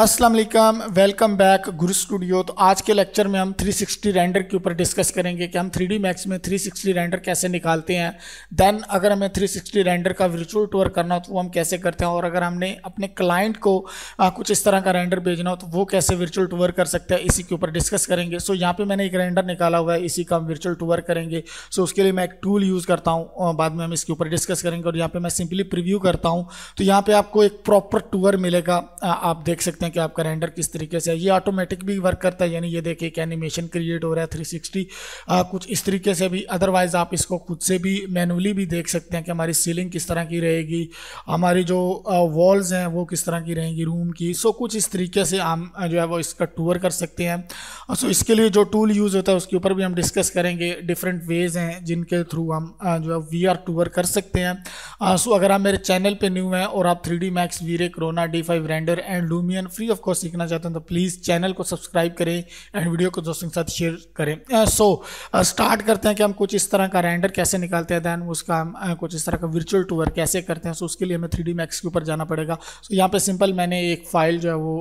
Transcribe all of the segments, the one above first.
अस्सलाम वालेकुम welcome back गुरु स्टूडियो तो आज के लेक्चर में हम 360 रेंडर के ऊपर डिस्कस करेंगे कि हम 3D मैक्स में 360 रेंडर कैसे निकालते हैं देन अगर हमें 360 रेंडर का वर्चुअल टूर करना हो तो वो हम कैसे करते हैं और अगर हमने अपने क्लाइंट को आ, कुछ इस तरह का रेंडर भेजना हो तो वो कैसे वर्चुअल टूर कर सकते हैं इसी के ऊपर डिस्कस करेंगे सो यहाँ पर मैंने एक रेंडर निकाला हुआ है इसी का हम वर्चुअल टूर करेंगे सो उसके लिए मैं एक टूल यूज़ करता हूँ बाद में हम इसके ऊपर डिस्कस करेंगे और यहाँ पर मैं सिंपली प्रिव्यू करता हूँ तो यहाँ पर आपको एक प्रॉपर टूर मिलेगा आप देख सकते हैं हैं कि आपका रेंडर किस तरीके से है ये ऑटोमेटिक भी वर्क करता है यानी ये देखिए एक एनिमेशन क्रिएट हो रहा है 360 सिक्सटी कुछ इस तरीके से भी अदरवाइज़ आप इसको खुद से भी मैनुअली भी देख सकते हैं कि हमारी सीलिंग किस तरह की रहेगी हमारी जो वॉल्स हैं वो किस तरह की रहेंगी रूम की सो कुछ इस तरीके से हम जो है वो इसका टूर कर सकते हैं सो इसके लिए जो टूल यूज़ होता है उसके ऊपर भी हम डिस्कस करेंगे डिफरेंट वेज़ हैं जिनके थ्रू हम जो है वी आर टूर कर सकते हैं सो अगर आप मेरे चैनल पर न्यू हैं और आप three D max V Ray Corona D five render and Lumion free of course सीखना चाहते हैं तो प्लीज़ चैनल को सब्सक्राइब करें एंड वीडियो को दोस्तों के साथ शेयर करें सो so, स्टार्ट करते हैं कि हम कुछ इस तरह का रेंडर कैसे निकालते हैं दैन उसका हम कुछ इस तरह का वर्चुअल टूर कैसे करते हैं सो so, उसके लिए हमें थ्री डी मैक्स के ऊपर जाना पड़ेगा सो so, यहाँ पर सिंपल मैंने एक फाइल जो है वो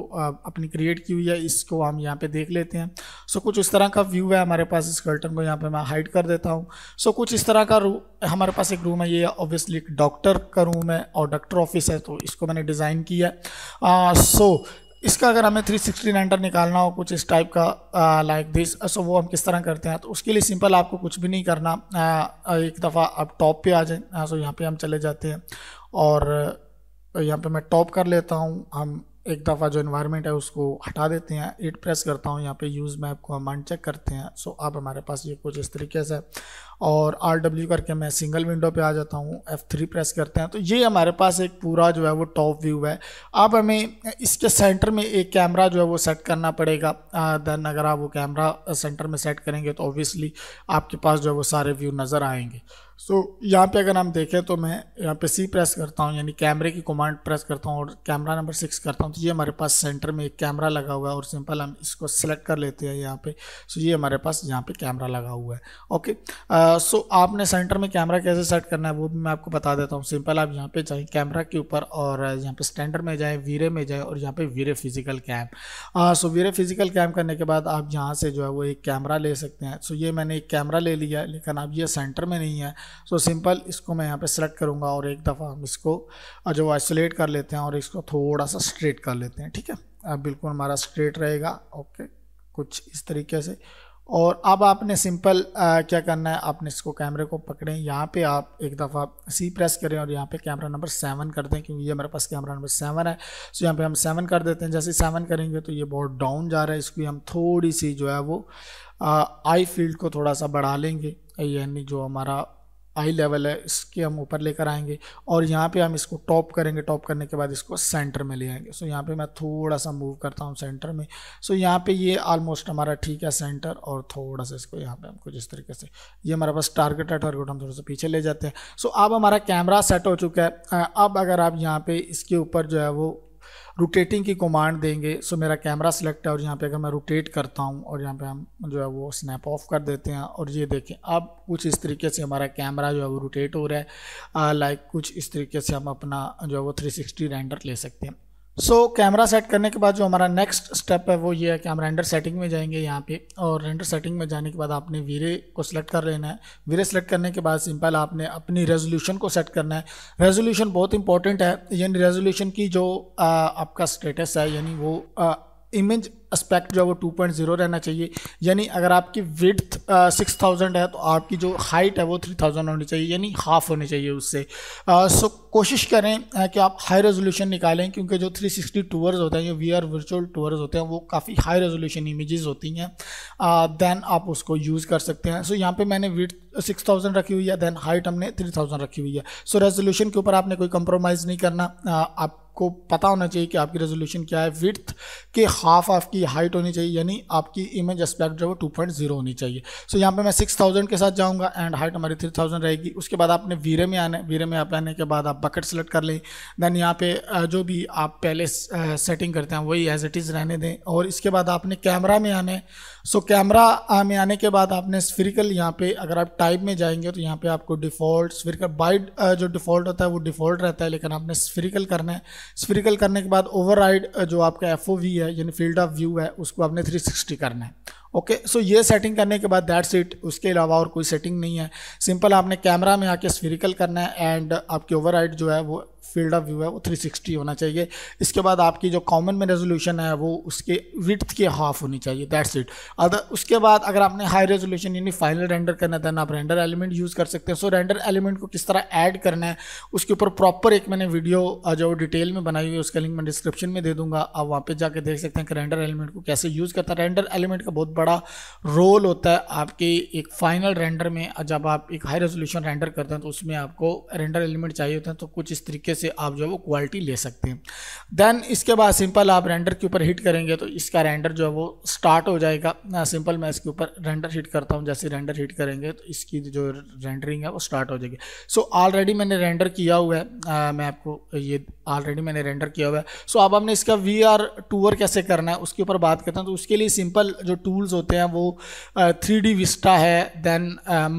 अपनी क्रिएट की हुई है इसको हम यहाँ पर देख लेते हैं सो so, कुछ इस तरह का व्यू है हमारे पास इस कर्टन को यहाँ पर मैं हाइड कर देता हूँ सो so, कुछ इस तरह का हमारे पास एक रूम है ये ऑब्वियसली एक डॉक्टर का रूम है और डॉक्टर ऑफिस है तो इसको मैंने डिज़ाइन किया है सो uh, so, इसका अगर हमें 360 एंटर निकालना हो कुछ इस टाइप का लाइक दिस सो वो हम किस तरह करते हैं तो उसके लिए सिंपल आपको कुछ भी नहीं करना आ, एक दफ़ा आप टॉप पे आ जाए सो यहाँ पे हम चले जाते हैं और यहाँ पे मैं टॉप कर लेता हूँ हम एक दफ़ा जो इन्वायरमेंट है उसको हटा देते हैं एट प्रेस करता हूँ यहाँ पे यूज़ मैप को हम चेक करते हैं सो अब हमारे पास ये कुछ इस तरीके से और आर डब्ल्यू करके मैं सिंगल विंडो पे आ जाता हूँ एफ थ्री प्रेस करते हैं तो ये हमारे पास एक पूरा जो है वो टॉप व्यू है अब हमें इसके सेंटर में एक कैमरा जो है वो सेट करना पड़ेगा देन अगर आप वो कैमरा सेंटर में सेट करेंगे तो ऑब्वियसली आपके पास जो है वो सारे व्यू नज़र आएंगे सो so, यहाँ पे अगर हम देखें तो मैं यहाँ पे सी प्रेस करता हूँ यानी कैमरे की कमांड प्रेस करता हूँ और कैमरा नंबर सिक्स करता हूँ तो ये हमारे पास सेंटर में एक कैमरा लगा हुआ है और सिंपल हम इसको सेलेक्ट कर लेते हैं यहाँ पे सो so, ये हमारे पास यहाँ पे कैमरा लगा हुआ है ओके सो so, आपने सेंटर में कैमरा कैसे सेट करना है वो भी मैं आपको बता देता हूँ सिंपल आप यहाँ पर जाएँ कैमरा के ऊपर और यहाँ पर स्टैंडर्ड में जाएँ वीरे में जाएँ और यहाँ पर वीरे फिजिकल कैम सो वीरे फिजिकल कैम करने के बाद आप यहाँ से जो है वो एक कैमरा ले सकते हैं सो ये मैंने एक कैमरा ले लिया लेकिन अब ये सेंटर में नहीं है सो so, सिंपल इसको मैं यहाँ पे सेलेक्ट करूँगा और एक दफ़ा हम इसको जो आइसोलेट कर लेते हैं और इसको थोड़ा सा स्ट्रेट कर लेते हैं ठीक है अब बिल्कुल हमारा स्ट्रेट रहेगा ओके कुछ इस तरीके से और अब आपने सिंपल आ, क्या करना है आपने इसको कैमरे को पकड़ें यहाँ पे आप एक दफ़ा सी प्रेस करें और यहाँ पे कैमरा नंबर सेवन कर दें क्योंकि ये मेरे पास कैमरा नंबर सेवन है सो यहाँ पे हम सेवन कर देते हैं जैसे सेवन करेंगे तो ये बहुत डाउन जा रहा है इसकी हम थोड़ी सी जो है वो आ, आई फील्ड को थोड़ा सा बढ़ा लेंगे यानी जो हमारा हाई लेवल है इसके हम ऊपर लेकर आएंगे और यहाँ पे हम इसको टॉप करेंगे टॉप करने के बाद इसको सेंटर में ले आएंगे सो यहाँ पे मैं थोड़ा सा मूव करता हूँ सेंटर में सो यहाँ पे ये ऑलमोस्ट हमारा ठीक है सेंटर और थोड़ा सा इसको यहाँ पे हम कुछ इस तरीके से ये हमारे पास टारगेट है टारगेट हम थोड़ा सा पीछे ले जाते हैं सो अब हमारा कैमरा सेट हो चुका है अब अगर आप यहाँ पर इसके ऊपर जो है वो रोटेटिंग की कमांड देंगे सो मेरा कैमरा सेलेक्ट है और यहाँ पे अगर मैं रोटेट करता हूँ और यहाँ पे हम जो है वो स्नैप ऑफ कर देते हैं और ये देखें अब कुछ इस तरीके से हमारा कैमरा जो है वो रोटेट हो रहा है लाइक कुछ इस तरीके से हम अपना जो है वो 360 रेंडर ले सकते हैं सो so, कैमरा सेट करने के बाद जो हमारा नेक्स्ट स्टेप है वो ये है कि हम रेंडर सेटिंग में जाएंगे यहाँ पे और रेंडर सेटिंग में जाने के बाद आपने वीरे को सिलेक्ट कर लेना है वीरे सेलेक्ट करने के बाद सिंपल आपने अपनी रेजोल्यूशन को सेट करना है रेजोल्यूशन बहुत इंपॉर्टेंट है यानी रेजोल्यूशन की जो आ, आपका स्टेटस है यानी वो इमेज एस्पेक्ट जो है वो टू पॉइंट जीरो रहना चाहिए यानी अगर आपकी विथ सिक्स थाउजेंड है तो आपकी जो हाइट है वो थ्री थाउजेंड होनी चाहिए यानी हाफ होनी चाहिए उससे सो uh, so, कोशिश करें uh, कि आप हाई रेजोल्यूशन निकालें क्योंकि जो थ्री सिक्सटी टूअर्स होते हैं जो वी आर वर्चुअल टूअर्स होते हैं वो काफ़ी हाई रेजोल्यूशन इमेजेस होती हैं दैन uh, आप उसको यूज़ कर सकते हैं सो so, यहाँ पर मैंने विथ सिक्स थाउजेंड रखी हुई है दैन हाइट हमने थ्री थाउजेंड रखी हुई है सो so, रेजोल्यूशन के ऊपर आपने कोई कंप्रोमाइज़ नहीं करना uh, आप आपको पता होना चाहिए कि आपकी रेजोल्यूशन क्या है विथ के हाफ आपकी हाइट होनी चाहिए यानी आपकी इमेज एस्पेक्ट जो है वो टू पॉइंट जीरो होनी चाहिए सो so, यहाँ पे मैं सिक्स थाउजेंड के साथ जाऊँगा एंड हाइट हमारी थ्री थाउजेंड रहेगी उसके बाद आपने वीरे में आना है वीरे में आप आने के बाद आप बकेट सेलेक्ट कर लें देन यहाँ पे जो भी आप पहले सेटिंग करते हैं वही एज इट इज़ रहने दें और इसके बाद आपने कैमरा में आने सो कैमरा में आने के बाद आपने स्फिरिकल यहाँ पे अगर आप टाइप में जाएंगे तो यहाँ पे आपको डिफ़ॉल्ट स्फिरिकल बाइड जो डिफ़ॉल्ट होता है वो डिफ़ॉल्ट रहता है लेकिन आपने स्फिरिकल करना है स्फेरिकल करने के बाद ओवरराइड जो आपका एफ है यानी फील्ड ऑफ व्यू है उसको आपने 360 करना है ओके okay, सो so ये सेटिंग करने के बाद दैट्स इट उसके अलावा और कोई सेटिंग नहीं है सिंपल आपने कैमरा में आके स्फेरिकल करना है एंड आपकी ओवरराइड जो है वो फील्ड ऑफ व्यू है वो 360 होना चाहिए इसके बाद आपकी जो कॉमन में रेजोल्यूशन है वो उसके विथ के हाफ होनी चाहिए दैट्स इट अदर उसके बाद अगर आपने हाई रेजोल्यूशन यानी फाइनल रेंडर करना है देन आप रेंडर एलिमेंट यूज़ कर सकते हैं सो रेंडर एलिमेंट को किस तरह ऐड करना है उसके ऊपर प्रॉपर एक मैंने वीडियो जो डिटेल में बनाई हुई है उसका लिंक मैं डिस्क्रिप्शन में दे दूंगा आप वहाँ पर जाकर देख सकते हैं कि रेंडर एलिमेंट को कैसे यूज़ करता है रेंडर एलिमेंट का बहुत बड़ा रोल होता है आपके एक फाइनल रेंडर में जब आप एक हाई रेजोल्यूशन रेंडर करते हैं तो उसमें आपको रेंडर एलिमेंट चाहिए होते हैं तो कुछ इस तरीके से आप जो है वो क्वालिटी ले सकते हैं देन इसके बाद सिंपल आप रेंडर के ऊपर हिट करेंगे तो इसका रेंडर जो है वो स्टार्ट हो जाएगा ना सिंपल मैं इसके ऊपर रेंडर हिट करता हूँ जैसे रेंडर हिट करेंगे तो इसकी जो रेंडरिंग है वो स्टार्ट हो जाएगी सो ऑलरेडी मैंने रेंडर किया हुआ है आ, मैं आपको ये ऑलरेडी मैंने रेंडर किया हुआ है सो so, अब हमने इसका वी आर कैसे करना है उसके ऊपर बात करते हैं तो उसके लिए सिंपल जो टूल्स होते हैं वो थ्री डी है देन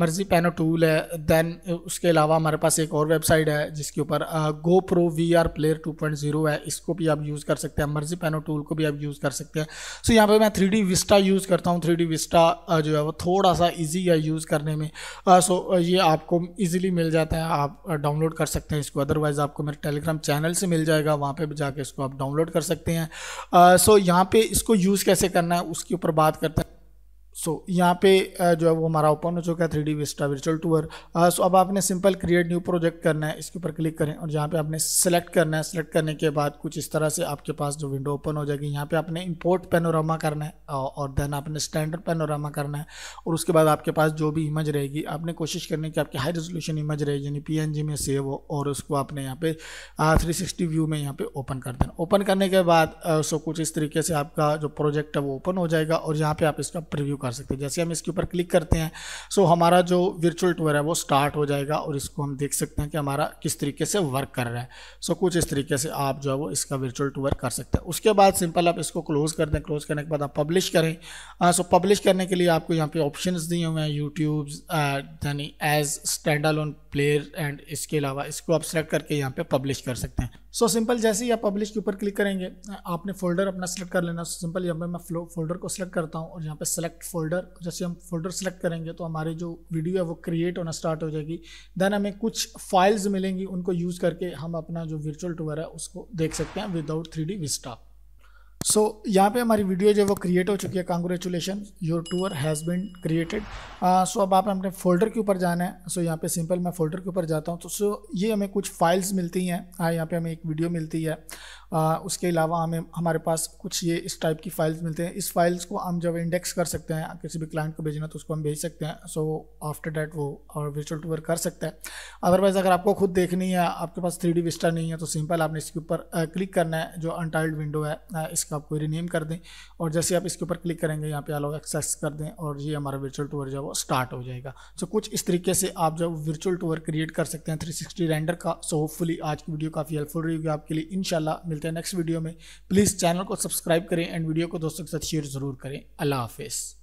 मर्जी पेनो टूल है देन उसके अलावा हमारे पास एक और वेबसाइट है जिसके ऊपर GoPro V R player two point zero है इसको भी आप यूज़ कर सकते हैं मर्जी पैनो टूल को भी आप यूज़ कर सकते हैं सो so, यहाँ पे मैं थ्री डी विस्टा यूज़ करता हूँ थ्री डी विस्टा जो है वो थोड़ा सा ईजी है यूज़ करने में सो uh, so, ये आपको ईजिली मिल जाता है आप डाउनलोड कर सकते हैं इसको अदरवाइज़ आपको मेरे टेलीग्राम चैनल से मिल जाएगा वहाँ पर जाके इसको आप डाउनलोड कर सकते हैं सो uh, so, यहाँ पर इसको यूज़ कैसे करना है उसके ऊपर बात करते हैं सो so, यहाँ पे जो है वो हमारा ओपन हो चुका है three D Vista virtual tour so अब आपने सिंपल क्रिएट न्यू प्रोजेक्ट करना है इसके ऊपर क्लिक करें और यहाँ पे आपने सेलेक्ट करना है सेलेक्ट करने के बाद कुछ इस तरह से आपके पास जो विंडो ओपन हो जाएगी यहाँ पे आपने इंपोर्ट पेनोरामा करना है और देन आपने स्टैंडर्ड पेनोरामा करना है और उसके बाद आपके पास जो भी इमेज रहेगी आपने कोशिश करनी है कि आपकी हाई रेजोल्यूशन इमेज रहेगी यानी पी में सेव हो और उसको आपने यहाँ पे थ्री व्यू में यहाँ पर ओपन कर देना ओपन करने के बाद सो कुछ इस तरीके से आपका जो प्रोजेक्ट है वो ओपन हो जाएगा और यहाँ पर आप इसका प्रिव्यू कर सकते हैं जैसे हम इसके ऊपर क्लिक करते हैं सो हमारा जो वर्चुअल टूर है वो स्टार्ट हो जाएगा और इसको हम देख सकते हैं कि हमारा किस तरीके से वर्क कर रहा है सो कुछ इस तरीके से आप जो है वो इसका वर्चुअल टूर कर सकते हैं उसके बाद सिंपल आप इसको क्लोज़ कर दें क्लोज़ करने के बाद आप पब्लिश करें सो पब्लिश करने के लिए आपको यहाँ पे ऑप्शन दिए हुए हैं यूट्यूब यानी as standalone player and इसके अलावा इसको आप सेलेक्ट करके यहाँ पे पब्लिश कर सकते हैं सो so, सिंपल जैसे ही आप पब्लिश के ऊपर क्लिक करेंगे आपने फोल्डर अपना सेलेक्ट कर लेना सिंपल यहाँ पे मैं फ्लो फोल्डर को सिलेक्ट करता हूँ और यहाँ पे सेलेक्ट फोल्डर जैसे हम फोल्डर सेलेक्ट करेंगे तो हमारी जो वीडियो है वो क्रिएट होना स्टार्ट हो जाएगी देन हमें कुछ फाइल्स मिलेंगी उनको यूज़ करके हम अपना जो वर्चुअल टूअर है उसको देख सकते हैं विदाउट थ्री डी विस्टाफ सो so, यहाँ पे हमारी वीडियो जो है वो क्रिएट हो चुकी है congratulation your tour has been created so अब आप अपने फोल्डर के ऊपर जाना है सो so, यहाँ पे सिंपल मैं फोल्डर के ऊपर जाता हूँ तो सो so, ये हमें कुछ फाइल्स मिलती हैं हाँ यहाँ पे हमें एक वीडियो मिलती है आ, उसके अलावा हमें हमारे पास कुछ ये इस टाइप की फाइल्स मिलते हैं इस फाइल्स को हम जब इंडेक्स कर सकते हैं किसी भी क्लाइंट को भेजना तो उसको हम भेज सकते हैं सो आफ्टर डैट वो और वर्चुअल टूर कर सकते हैं अदरवाइज़ अगर आपको खुद देखनी है आपके पास थ्री डी विस्टा नहीं है तो सिंपल आपने इसके ऊपर क्लिक करना है जो अनटाइल्ड विंडो है इसका आपको रीनेम कर दें और जैसे आप इसके ऊपर क्लिक करेंगे यहाँ पे आलो एक्सेस कर दें और ये हमारा वर्चुअल टूर जो है वो स्टार्ट हो जाएगा सो कुछ इस तरीके से आप जो वर्चुअल टूर क्रिएट कर सकते हैं थ्री रेंडर का सो होपफुली आज की वीडियो काफ़ी हेल्पफुल रही होगी आपके लिए इन मिल मिलते हैं नेक्स्ट वीडियो में प्लीज़ चैनल को सब्सक्राइब करें एंड वीडियो को दोस्तों के साथ शेयर ज़रूर करें अल्लाह हाफिज़